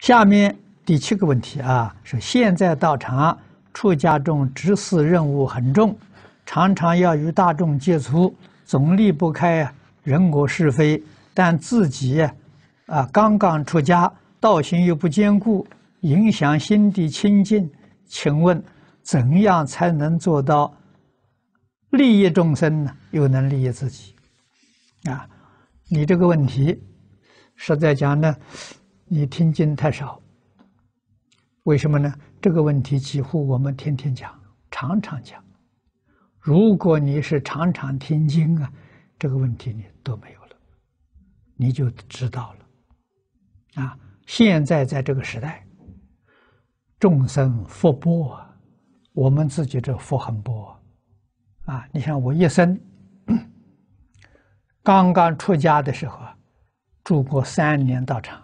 下面第七个问题啊，是现在道场出家众执事任务很重，常常要与大众接触，总离不开人我是非，但自己啊刚刚出家，道行又不坚固，影响心地清净。请问怎样才能做到利益众生呢？又能利益自己？啊，你这个问题实在讲呢？你听经太少，为什么呢？这个问题几乎我们天天讲，常常讲。如果你是常常听经啊，这个问题你都没有了，你就知道了。啊，现在在这个时代，众生福薄，我们自己这福很薄啊。你像我一生，刚刚出家的时候，住过三年道场。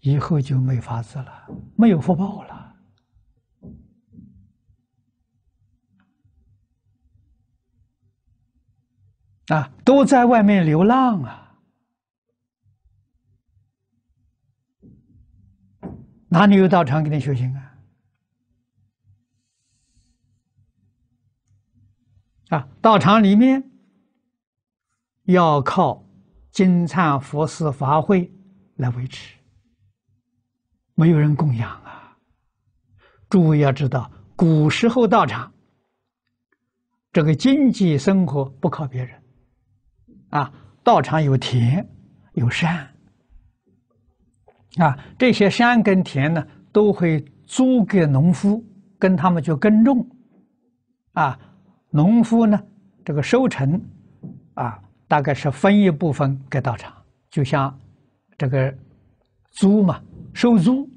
以后就没法子了，没有福报了啊！都在外面流浪啊，哪里有道场给你修行啊？啊，道场里面要靠金灿佛寺法会来维持。没有人供养啊！诸位要知道，古时候道场这个经济生活不靠别人啊，道场有田有山啊，这些山跟田呢都会租给农夫，跟他们去耕种啊，农夫呢这个收成啊大概是分一部分给道场，就像这个租嘛，收租。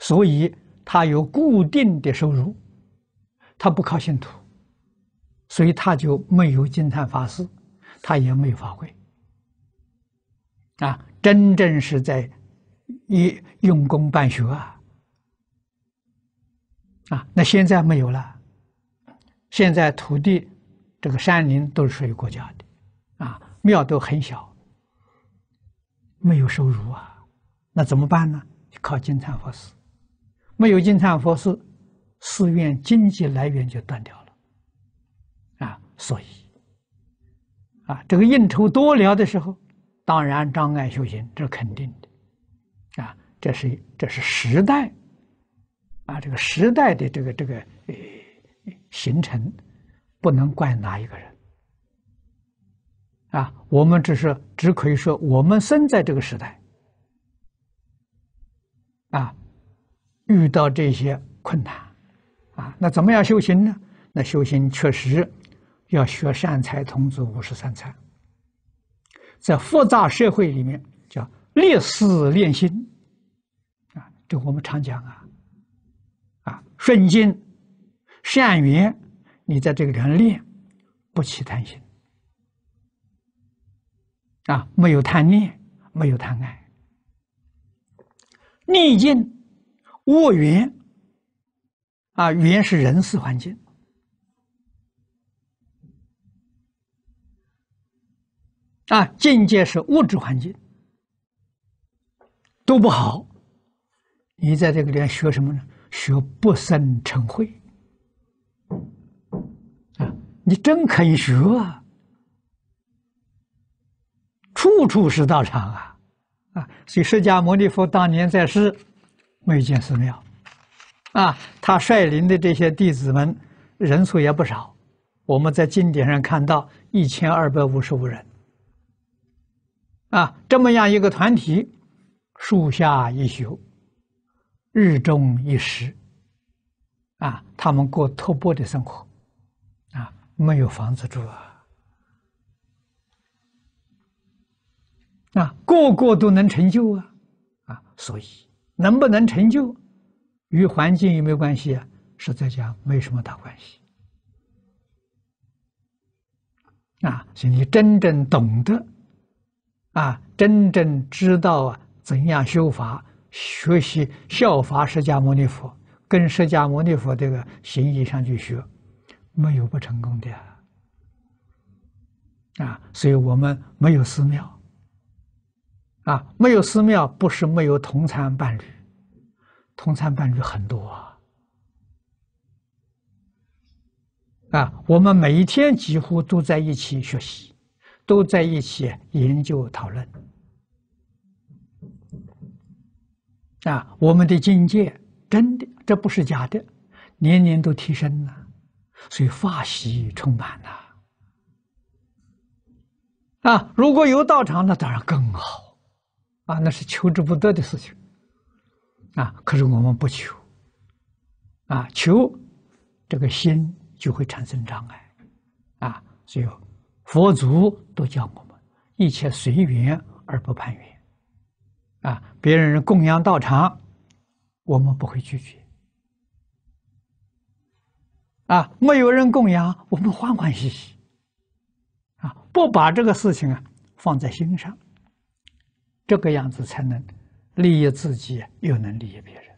所以他有固定的收入，他不靠信徒，所以他就没有金灿法师，他也没有发挥。啊，真正是在一用功办学啊，啊，那现在没有了，现在土地、这个山林都是属于国家的，啊，庙都很小，没有收入啊，那怎么办呢？靠金灿法师。没有金藏佛寺，寺院经济来源就断掉了，啊，所以，啊，这个应酬多聊的时候，当然障碍修行，这肯定的，啊，这是这是时代，啊，这个时代的这个这个诶形成，不能怪哪一个人，啊，我们只是只可以说，我们生在这个时代，啊。遇到这些困难，啊，那怎么样修行呢？那修行确实要学善财童子五十三参，在复杂社会里面叫练思练心，啊，这我们常讲啊，啊顺境善缘，你在这个地方练不起贪心，啊，没有贪念，没有贪爱，逆境。卧云啊，缘是人事环境；啊，境界是物质环境，都不好，你在这个里面学什么呢？学不生成慧啊，你真肯学，啊，处处是道场啊，啊，所以释迦牟尼佛当年在世。未见寺庙，啊，他率领的这些弟子们人数也不少，我们在经典上看到一千二百五十五人，啊，这么样一个团体，树下一宿，日中一时，啊，他们过托钵的生活，啊，没有房子住啊，啊，个个都能成就啊，啊，所以。能不能成就，与环境有没有关系啊？实在讲没什么大关系。啊，所以你真正懂得，啊，真正知道啊，怎样修法，学习效法释迦牟尼佛，跟释迦牟尼佛这个行意上去学，没有不成功的。啊，所以我们没有寺庙。啊，没有寺庙不是没有同参伴侣，同参伴侣很多啊。啊，我们每一天几乎都在一起学习，都在一起研究讨论。啊，我们的境界真的，这不是假的，年年都提升呢，所以法喜充满了。啊，如果有道场，那当然更好。啊，那是求之不得的事情。啊，可是我们不求。啊，求，这个心就会产生障碍。啊，所以佛祖都教我们，一切随缘而不攀缘。啊，别人供养道场，我们不会拒绝。啊，没有人供养，我们欢欢喜喜。啊，不把这个事情啊放在心上。这个样子才能利益自己，又能利益别人。